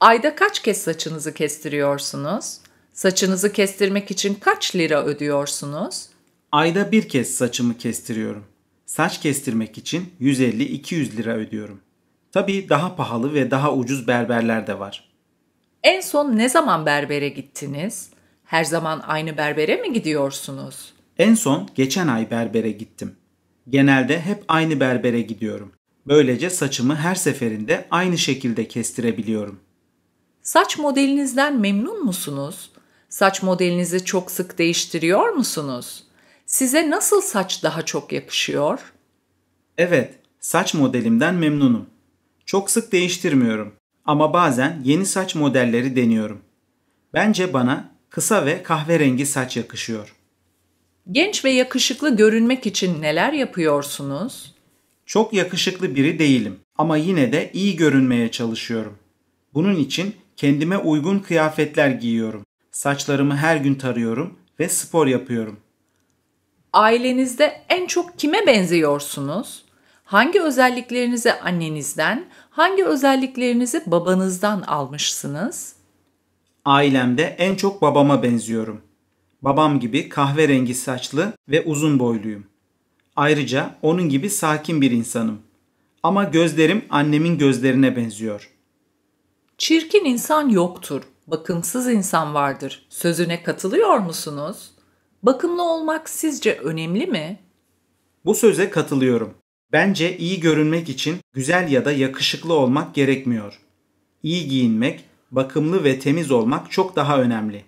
Ayda kaç kez saçınızı kestiriyorsunuz? Saçınızı kestirmek için kaç lira ödüyorsunuz? Ayda bir kez saçımı kestiriyorum. Saç kestirmek için 150-200 lira ödüyorum. Tabii daha pahalı ve daha ucuz berberler de var. En son ne zaman berbere gittiniz? Her zaman aynı berbere mi gidiyorsunuz? En son geçen ay berbere gittim. Genelde hep aynı berbere gidiyorum. Böylece saçımı her seferinde aynı şekilde kestirebiliyorum. Saç modelinizden memnun musunuz? Saç modelinizi çok sık değiştiriyor musunuz? Size nasıl saç daha çok yakışıyor? Evet, saç modelimden memnunum. Çok sık değiştirmiyorum ama bazen yeni saç modelleri deniyorum. Bence bana kısa ve kahverengi saç yakışıyor. Genç ve yakışıklı görünmek için neler yapıyorsunuz? Çok yakışıklı biri değilim ama yine de iyi görünmeye çalışıyorum. Bunun için Kendime uygun kıyafetler giyiyorum. Saçlarımı her gün tarıyorum ve spor yapıyorum. Ailenizde en çok kime benziyorsunuz? Hangi özelliklerinizi annenizden, hangi özelliklerinizi babanızdan almışsınız? Ailemde en çok babama benziyorum. Babam gibi kahverengi saçlı ve uzun boyluyum. Ayrıca onun gibi sakin bir insanım. Ama gözlerim annemin gözlerine benziyor.'' Çirkin insan yoktur, bakımsız insan vardır sözüne katılıyor musunuz? Bakımlı olmak sizce önemli mi? Bu söze katılıyorum. Bence iyi görünmek için güzel ya da yakışıklı olmak gerekmiyor. İyi giyinmek, bakımlı ve temiz olmak çok daha önemli.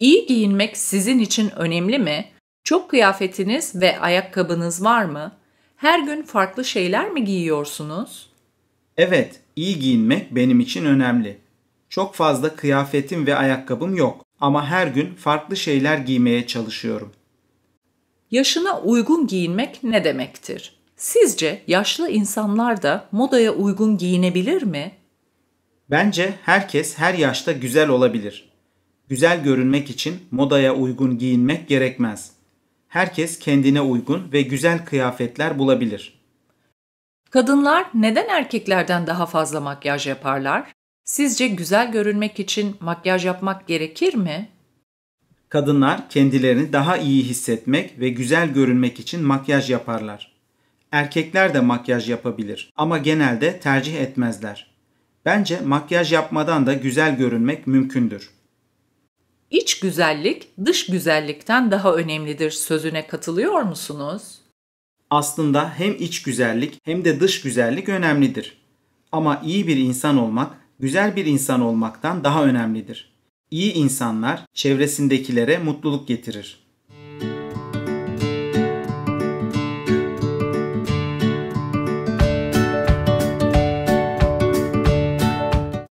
İyi giyinmek sizin için önemli mi? Çok kıyafetiniz ve ayakkabınız var mı? Her gün farklı şeyler mi giyiyorsunuz? Evet, iyi giyinmek benim için önemli. Çok fazla kıyafetim ve ayakkabım yok ama her gün farklı şeyler giymeye çalışıyorum. Yaşına uygun giyinmek ne demektir? Sizce yaşlı insanlar da modaya uygun giyinebilir mi? Bence herkes her yaşta güzel olabilir. Güzel görünmek için modaya uygun giyinmek gerekmez. Herkes kendine uygun ve güzel kıyafetler bulabilir. Kadınlar neden erkeklerden daha fazla makyaj yaparlar? Sizce güzel görünmek için makyaj yapmak gerekir mi? Kadınlar kendilerini daha iyi hissetmek ve güzel görünmek için makyaj yaparlar. Erkekler de makyaj yapabilir ama genelde tercih etmezler. Bence makyaj yapmadan da güzel görünmek mümkündür. İç güzellik dış güzellikten daha önemlidir sözüne katılıyor musunuz? Aslında hem iç güzellik hem de dış güzellik önemlidir. Ama iyi bir insan olmak, güzel bir insan olmaktan daha önemlidir. İyi insanlar çevresindekilere mutluluk getirir.